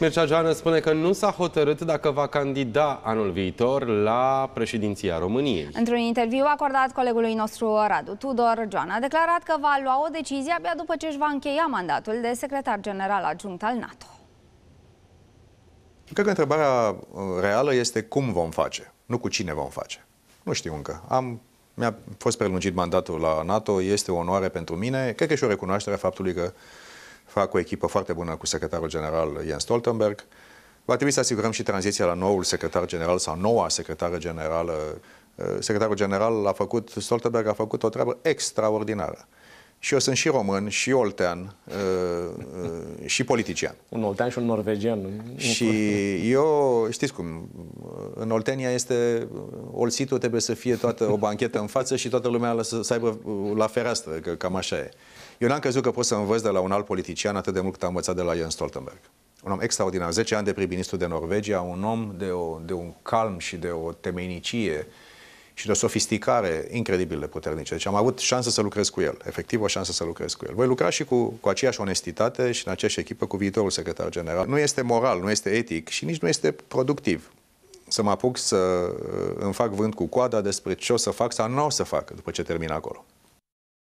Mircea Joană spune că nu s-a hotărât dacă va candida anul viitor la președinția României. Într-un interviu acordat colegului nostru Radu Tudor, Joana a declarat că va lua o decizie abia după ce își va încheia mandatul de secretar general adjunct al NATO. Cred că întrebarea uh, reală este cum vom face, nu cu cine vom face. Nu știu încă. Am, mi-a fost prelungit mandatul la NATO, este o onoare pentru mine. Cred că și o recunoaștere a faptului că fac o echipă foarte bună cu secretarul general Jens Stoltenberg. Va trebui să asigurăm și tranziția la noul secretar general sau noua secretară generală. Eh, secretarul general a făcut, Stoltenberg a făcut o treabă extraordinară. Și eu sunt și român, și oltean, uh, uh, și politician. Un oltean și un norvegian. Și eu, știți cum, în Oltenia este, olțitul trebuie să fie toată o banchetă în față și toată lumea să, să aibă uh, la fereastră, că cam așa e. Eu n-am crezut că pot să învăț de la un alt politician atât de mult cât am învățat de la Jens Stoltenberg. Un om extraordinar, 10 ani de prim-ministru de Norvegia, un om de, o, de un calm și de o temenicie uh, și de o sofisticare incredibil de puternice. Deci am avut șansă să lucrez cu el, efectiv o șansă să lucrez cu el. Voi lucra și cu, cu aceeași onestitate și în aceeași echipă cu viitorul secretar general. Nu este moral, nu este etic și nici nu este productiv să mă apuc să uh, îmi fac vânt cu coada despre ce o să fac sau nu o să fac după ce termin acolo.